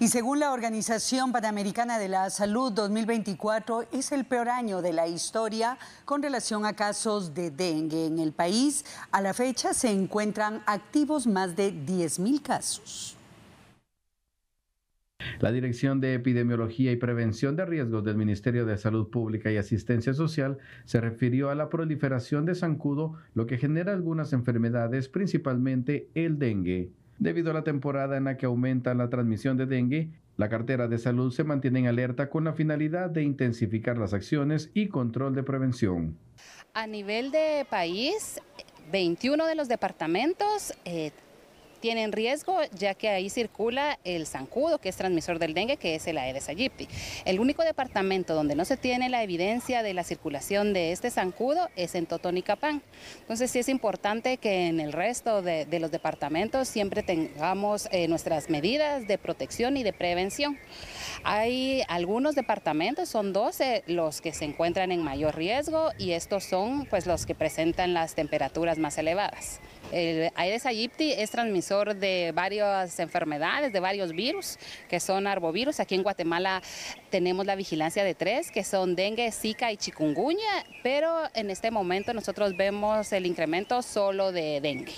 Y según la Organización Panamericana de la Salud, 2024 es el peor año de la historia con relación a casos de dengue en el país. A la fecha se encuentran activos más de 10.000 casos. La Dirección de Epidemiología y Prevención de Riesgos del Ministerio de Salud Pública y Asistencia Social se refirió a la proliferación de zancudo, lo que genera algunas enfermedades, principalmente el dengue. Debido a la temporada en la que aumenta la transmisión de dengue, la cartera de salud se mantiene en alerta con la finalidad de intensificar las acciones y control de prevención. A nivel de país, 21 de los departamentos eh, tienen riesgo, ya que ahí circula el zancudo, que es transmisor del dengue, que es el Aedes aegypti. El único departamento donde no se tiene la evidencia de la circulación de este zancudo es en Totonicapán. Entonces sí es importante que en el resto de, los departamentos siempre tengamos eh, nuestras medidas de protección y de prevención. Hay algunos departamentos, son 12 los que se encuentran en mayor riesgo y estos son pues los que presentan las temperaturas más elevadas. El Aedes aegypti es transmisor de varias enfermedades, de varios virus, que son arbovirus. Aquí en Guatemala tenemos la vigilancia de tres, que son dengue, zika y chikungunya, pero en este momento nosotros vemos el incremento solo de dengue.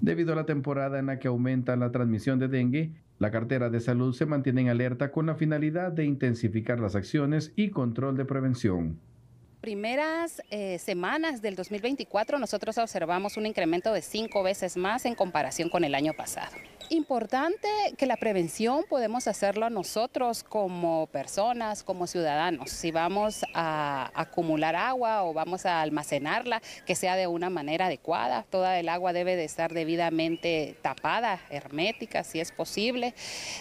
Debido a la temporada en la que aumenta la transmisión de dengue, la cartera de salud se mantiene en alerta con la finalidad de intensificar las acciones y control de prevención primeras eh, semanas del 2024 nosotros observamos un incremento de cinco veces más en comparación con el año pasado importante que la prevención podemos hacerlo nosotros como personas, como ciudadanos. Si vamos a acumular agua o vamos a almacenarla, que sea de una manera adecuada. Toda el agua debe de estar debidamente tapada, hermética, si es posible.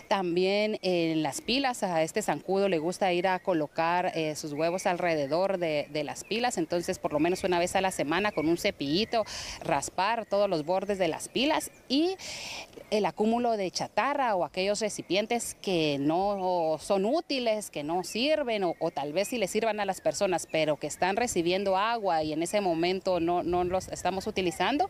También eh, en las pilas, a este zancudo le gusta ir a colocar eh, sus huevos alrededor de, las pilas, entonces por lo menos una vez a la semana con un cepillito, raspar todos los bordes de las pilas y el acúmulo de chatarra o aquellos recipientes que no son útiles, que no sirven o, tal vez sí le sirvan a las personas, pero que están recibiendo agua y en ese momento no, no los estamos utilizando,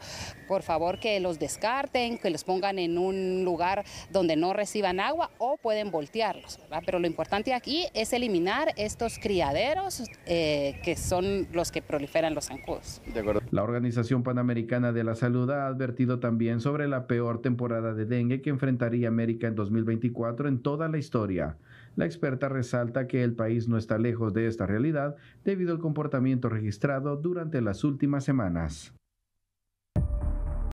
por favor que los descarten, que los pongan en un lugar donde no reciban agua o pueden voltearlos. ¿verdad? Pero lo importante aquí es eliminar estos criaderos eh, que son los que proliferan los zancudos. De acuerdo. La Organización Panamericana de la Salud ha advertido también sobre la peor temporada de dengue que enfrentaría América en 2024 en toda la historia. La experta resalta que el país no está lejos de esta realidad debido al comportamiento registrado durante las últimas semanas.